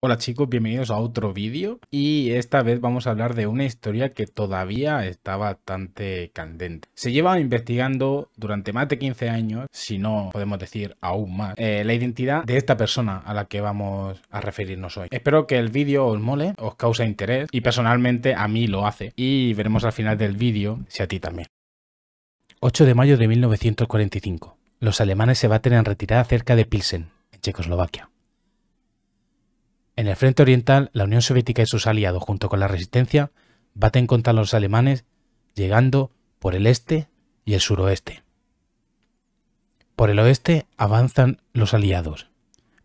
Hola chicos, bienvenidos a otro vídeo y esta vez vamos a hablar de una historia que todavía está bastante candente. Se lleva investigando durante más de 15 años, si no podemos decir aún más, eh, la identidad de esta persona a la que vamos a referirnos hoy. Espero que el vídeo os mole, os cause interés y personalmente a mí lo hace y veremos al final del vídeo si a ti también. 8 de mayo de 1945. Los alemanes se baten en retirada cerca de Pilsen, en Checoslovaquia. En el frente oriental, la Unión Soviética y sus aliados, junto con la resistencia, baten contra los alemanes, llegando por el este y el suroeste. Por el oeste avanzan los aliados,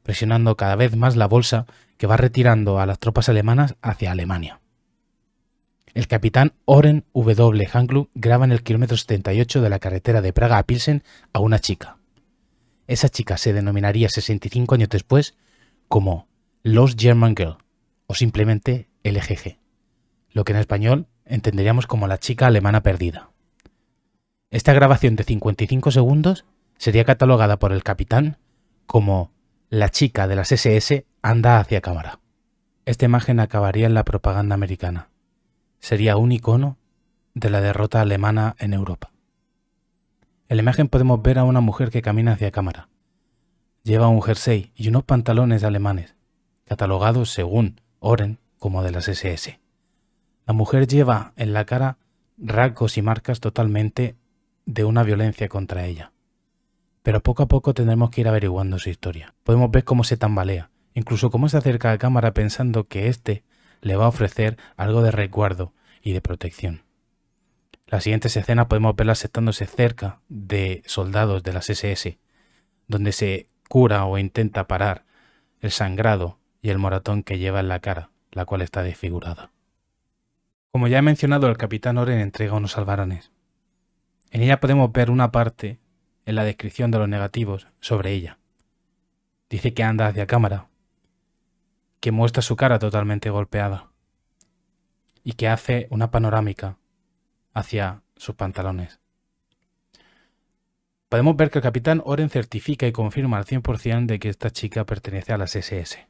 presionando cada vez más la bolsa que va retirando a las tropas alemanas hacia Alemania. El capitán Oren W. hanlu graba en el kilómetro 78 de la carretera de Praga a Pilsen a una chica. Esa chica se denominaría 65 años después como los German Girl o simplemente LGG, e lo que en español entenderíamos como la chica alemana perdida. Esta grabación de 55 segundos sería catalogada por el capitán como la chica de las SS anda hacia cámara. Esta imagen acabaría en la propaganda americana. Sería un icono de la derrota alemana en Europa. En la imagen podemos ver a una mujer que camina hacia cámara. Lleva un jersey y unos pantalones alemanes, catalogados según Oren como de las SS. La mujer lleva en la cara rasgos y marcas totalmente de una violencia contra ella. Pero poco a poco tendremos que ir averiguando su historia. Podemos ver cómo se tambalea, incluso cómo se acerca a cámara pensando que éste le va a ofrecer algo de resguardo y de protección. Las siguientes escenas podemos verla sentándose cerca de soldados de las SS, donde se cura o intenta parar el sangrado y el moratón que lleva en la cara, la cual está desfigurada. Como ya he mencionado, el capitán Oren entrega unos albaranes. En ella podemos ver una parte en la descripción de los negativos sobre ella. Dice que anda hacia cámara, que muestra su cara totalmente golpeada y que hace una panorámica hacia sus pantalones. Podemos ver que el capitán Oren certifica y confirma al 100% de que esta chica pertenece a las SS.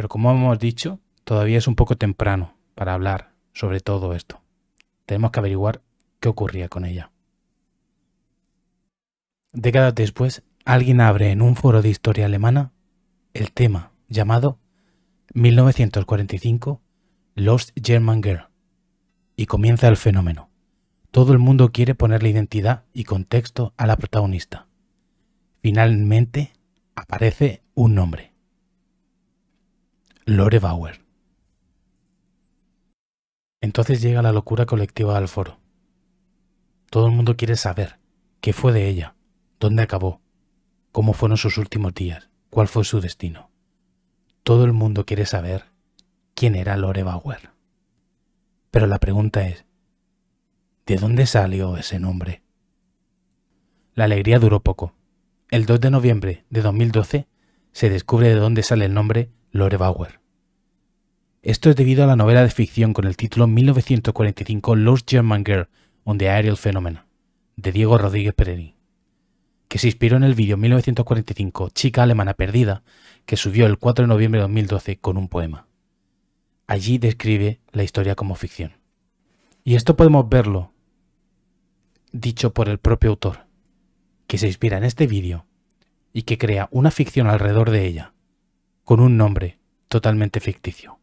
Pero como hemos dicho, todavía es un poco temprano para hablar sobre todo esto. Tenemos que averiguar qué ocurría con ella. Décadas después, alguien abre en un foro de historia alemana el tema llamado 1945 Lost German Girl y comienza el fenómeno. Todo el mundo quiere ponerle identidad y contexto a la protagonista. Finalmente aparece un nombre. Lore Bauer. Entonces llega la locura colectiva al foro. Todo el mundo quiere saber qué fue de ella, dónde acabó, cómo fueron sus últimos días, cuál fue su destino. Todo el mundo quiere saber quién era Lore Bauer. Pero la pregunta es, ¿de dónde salió ese nombre? La alegría duró poco. El 2 de noviembre de 2012 se descubre de dónde sale el nombre Lore Bauer. Esto es debido a la novela de ficción con el título 1945 Lost German Girl on the Aerial Phenomena, de Diego Rodríguez Perelli, que se inspiró en el vídeo 1945 Chica Alemana Perdida, que subió el 4 de noviembre de 2012 con un poema. Allí describe la historia como ficción. Y esto podemos verlo dicho por el propio autor, que se inspira en este vídeo y que crea una ficción alrededor de ella, con un nombre totalmente ficticio.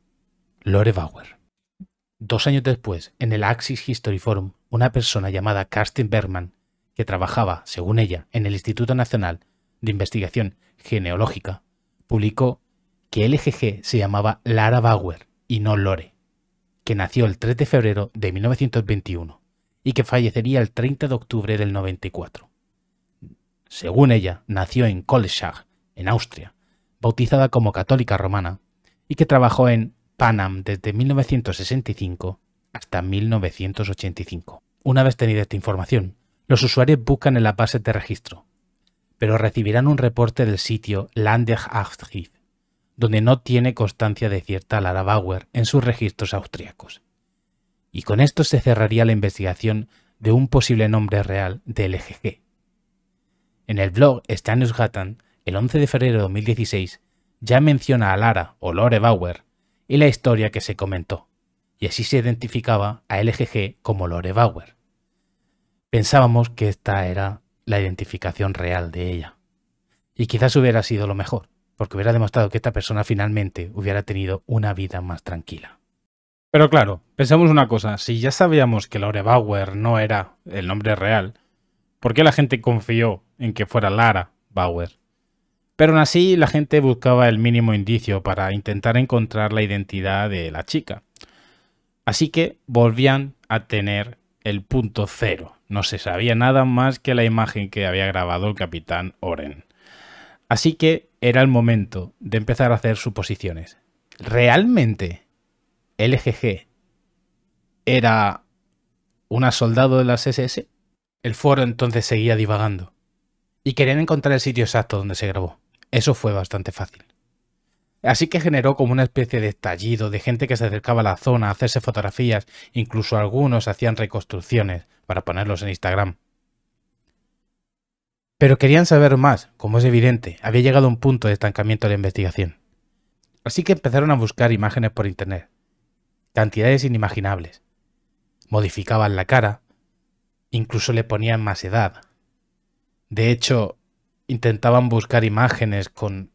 Lore Bauer. Dos años después, en el Axis History Forum, una persona llamada Karsten Bergman, que trabajaba, según ella, en el Instituto Nacional de Investigación Genealógica, publicó que LGG e se llamaba Lara Bauer y no Lore, que nació el 3 de febrero de 1921 y que fallecería el 30 de octubre del 94. Según ella, nació en Kolschach, en Austria, bautizada como católica romana, y que trabajó en Panam desde 1965 hasta 1985. Una vez tenida esta información, los usuarios buscan en las bases de registro, pero recibirán un reporte del sitio Landearchiv, donde no tiene constancia de cierta Lara Bauer en sus registros austríacos. Y con esto se cerraría la investigación de un posible nombre real de LGG. En el blog Stanus Gatan, el 11 de febrero de 2016, ya menciona a Lara o Lore Bauer y la historia que se comentó, y así se identificaba a LGG como Lore Bauer. Pensábamos que esta era la identificación real de ella, y quizás hubiera sido lo mejor, porque hubiera demostrado que esta persona finalmente hubiera tenido una vida más tranquila. Pero claro, pensamos una cosa, si ya sabíamos que Lore Bauer no era el nombre real, ¿por qué la gente confió en que fuera Lara Bauer? Pero aún así la gente buscaba el mínimo indicio para intentar encontrar la identidad de la chica. Así que volvían a tener el punto cero. No se sabía nada más que la imagen que había grabado el capitán Oren. Así que era el momento de empezar a hacer suposiciones. ¿Realmente el LGG e era una soldado de las SS? El foro entonces seguía divagando y querían encontrar el sitio exacto donde se grabó. Eso fue bastante fácil. Así que generó como una especie de estallido de gente que se acercaba a la zona a hacerse fotografías, incluso algunos hacían reconstrucciones para ponerlos en Instagram. Pero querían saber más, como es evidente, había llegado a un punto de estancamiento de la investigación. Así que empezaron a buscar imágenes por internet, cantidades inimaginables. Modificaban la cara, incluso le ponían más edad. De hecho, intentaban buscar imágenes con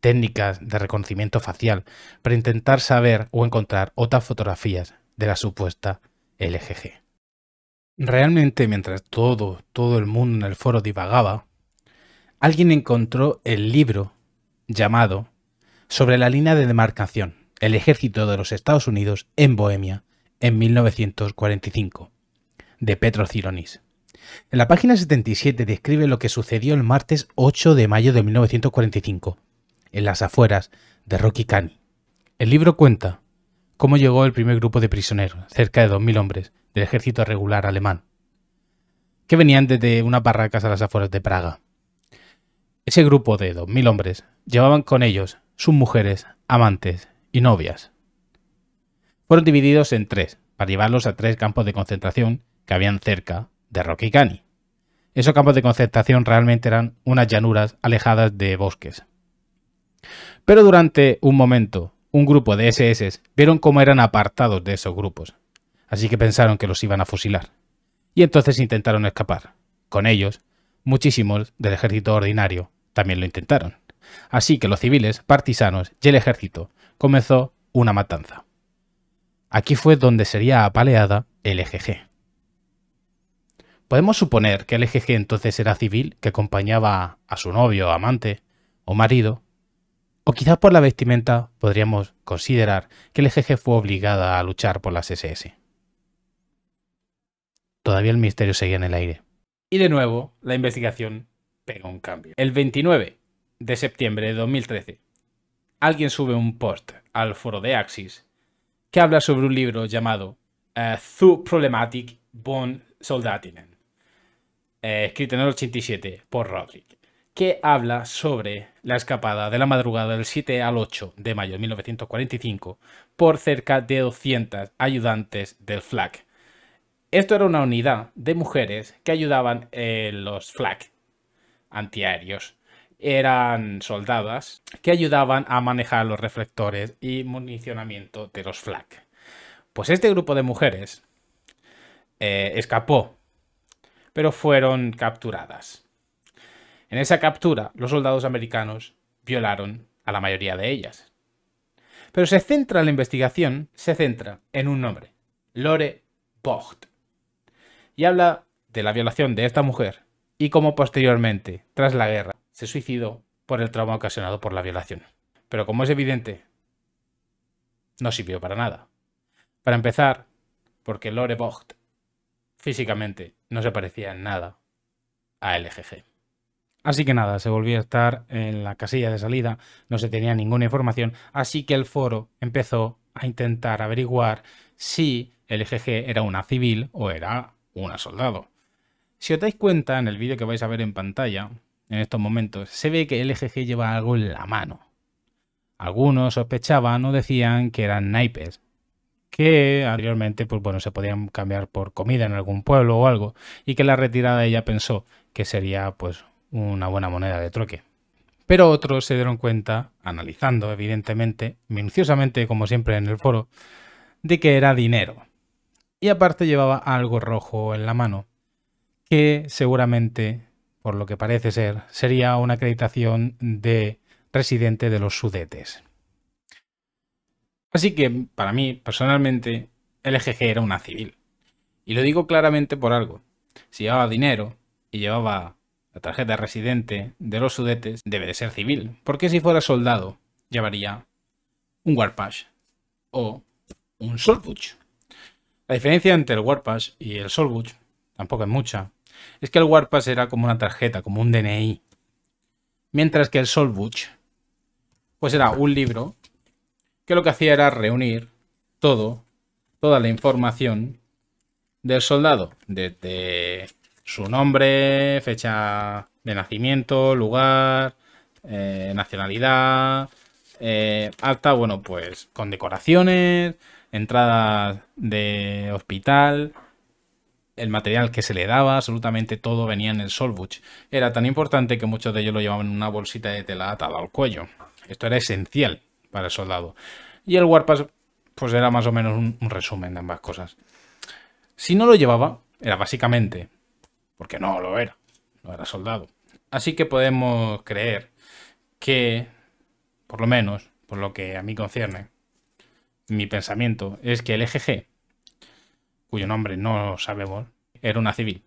técnicas de reconocimiento facial para intentar saber o encontrar otras fotografías de la supuesta LGG. Realmente mientras todo, todo el mundo en el foro divagaba, alguien encontró el libro llamado Sobre la línea de demarcación, el ejército de los Estados Unidos en Bohemia en 1945, de Petro Cironis. En la página 77 describe lo que sucedió el martes 8 de mayo de 1945, en las afueras de Rocky Cany. El libro cuenta cómo llegó el primer grupo de prisioneros, cerca de 2.000 hombres, del ejército regular alemán, que venían desde unas barracas a las afueras de Praga. Ese grupo de 2.000 hombres llevaban con ellos sus mujeres, amantes y novias. Fueron divididos en tres, para llevarlos a tres campos de concentración que habían cerca de Rocky Cani. Esos campos de concentración realmente eran unas llanuras alejadas de bosques. Pero durante un momento, un grupo de SS vieron cómo eran apartados de esos grupos, así que pensaron que los iban a fusilar. Y entonces intentaron escapar. Con ellos, muchísimos del ejército ordinario también lo intentaron. Así que los civiles, partisanos y el ejército comenzó una matanza. Aquí fue donde sería apaleada el EGG. ¿Podemos suponer que el EGG entonces era civil que acompañaba a su novio, amante o marido? O quizás por la vestimenta podríamos considerar que el EGG fue obligada a luchar por las SS. Todavía el misterio seguía en el aire. Y de nuevo, la investigación pega un cambio. El 29 de septiembre de 2013, alguien sube un post al foro de Axis que habla sobre un libro llamado uh, Problematic Bond Soldatinen eh, escrito en el 87 por Roderick, que habla sobre la escapada de la madrugada del 7 al 8 de mayo de 1945 por cerca de 200 ayudantes del FLAC. Esto era una unidad de mujeres que ayudaban en eh, los FLAC antiaéreos. Eran soldadas que ayudaban a manejar los reflectores y municionamiento de los FLAC. Pues este grupo de mujeres eh, escapó pero fueron capturadas. En esa captura, los soldados americanos violaron a la mayoría de ellas. Pero se centra la investigación, se centra en un nombre, Lore Bocht, y habla de la violación de esta mujer y cómo posteriormente, tras la guerra, se suicidó por el trauma ocasionado por la violación. Pero como es evidente, no sirvió para nada. Para empezar, porque Lore Bocht físicamente no se parecía en nada a LGG. Así que nada, se volvió a estar en la casilla de salida, no se tenía ninguna información, así que el foro empezó a intentar averiguar si LGG era una civil o era una soldado. Si os dais cuenta en el vídeo que vais a ver en pantalla, en estos momentos, se ve que LGG lleva algo en la mano. Algunos sospechaban o decían que eran naipes, que anteriormente, pues bueno, se podían cambiar por comida en algún pueblo o algo, y que la retirada ella pensó que sería pues una buena moneda de troque. Pero otros se dieron cuenta, analizando evidentemente, minuciosamente como siempre en el foro, de que era dinero. Y aparte llevaba algo rojo en la mano, que seguramente, por lo que parece ser, sería una acreditación de residente de los sudetes. Así que, para mí, personalmente, el EGG era una civil. Y lo digo claramente por algo. Si llevaba dinero y llevaba la tarjeta residente de los sudetes, debe de ser civil. Porque si fuera soldado, llevaría un Warpash o un Solbuch. La diferencia entre el Warpash y el Solbuch tampoco es mucha. Es que el Warpash era como una tarjeta, como un DNI. Mientras que el Solbuch, pues era un libro que lo que hacía era reunir todo, toda la información del soldado, desde su nombre, fecha de nacimiento, lugar, eh, nacionalidad, eh, alta, bueno, pues con decoraciones, entradas de hospital, el material que se le daba, absolutamente todo venía en el Solbuch. Era tan importante que muchos de ellos lo llevaban en una bolsita de tela atada al cuello. Esto era esencial para el soldado. Y el Warpass, pues era más o menos un, resumen de ambas cosas. Si no lo llevaba, era básicamente porque no lo era, no era soldado. Así que podemos creer que, por lo menos, por lo que a mí concierne, mi pensamiento es que el EGG, cuyo nombre no sabemos, era una civil.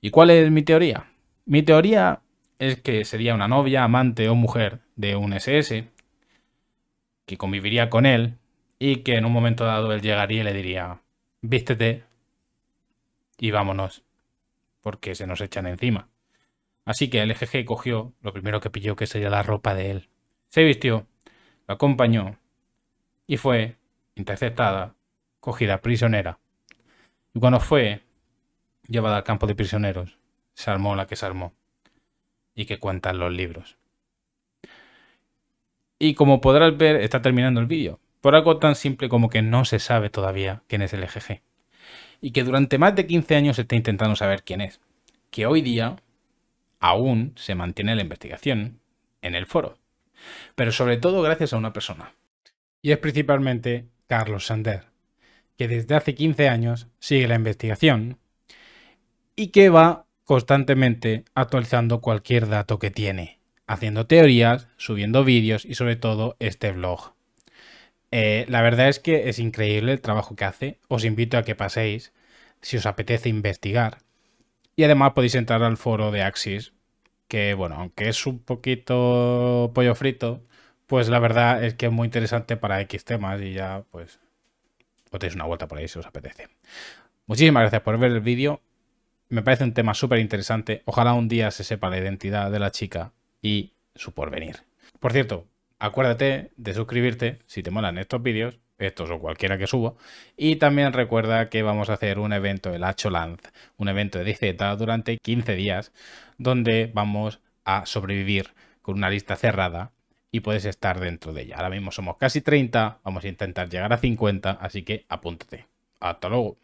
¿Y cuál es mi teoría? Mi teoría es que sería una novia, amante o mujer de un SS que conviviría con él y que en un momento dado él llegaría y le diría, vístete y vámonos, porque se nos echan encima. Así que el ejeje cogió lo primero que pilló, que sería la ropa de él. Se vistió, lo acompañó y fue interceptada, cogida prisionera. Y cuando fue llevada al campo de prisioneros, se armó la que se armó y que cuentan los libros. Y como podrás ver, está terminando el vídeo, por algo tan simple como que no se sabe todavía quién es el EGG. Y que durante más de 15 años se está intentando saber quién es. Que hoy día aún se mantiene la investigación en el foro. Pero sobre todo gracias a una persona. Y es principalmente Carlos Sander, que desde hace 15 años sigue la investigación y que va constantemente actualizando cualquier dato que tiene haciendo teorías, subiendo vídeos y sobre todo este blog. Eh, la verdad es que es increíble el trabajo que hace, os invito a que paséis si os apetece investigar y además podéis entrar al foro de Axis, que bueno, aunque es un poquito pollo frito, pues la verdad es que es muy interesante para X temas y ya pues os una vuelta por ahí si os apetece. Muchísimas gracias por ver el vídeo. Me parece un tema súper interesante. Ojalá un día se sepa la identidad de la chica y su porvenir. Por cierto, acuérdate de suscribirte si te molan estos vídeos, estos o cualquiera que subo, y también recuerda que vamos a hacer un evento, el land un evento de DZ durante 15 días, donde vamos a sobrevivir con una lista cerrada y puedes estar dentro de ella. Ahora mismo somos casi 30, vamos a intentar llegar a 50, así que apúntate. Hasta luego.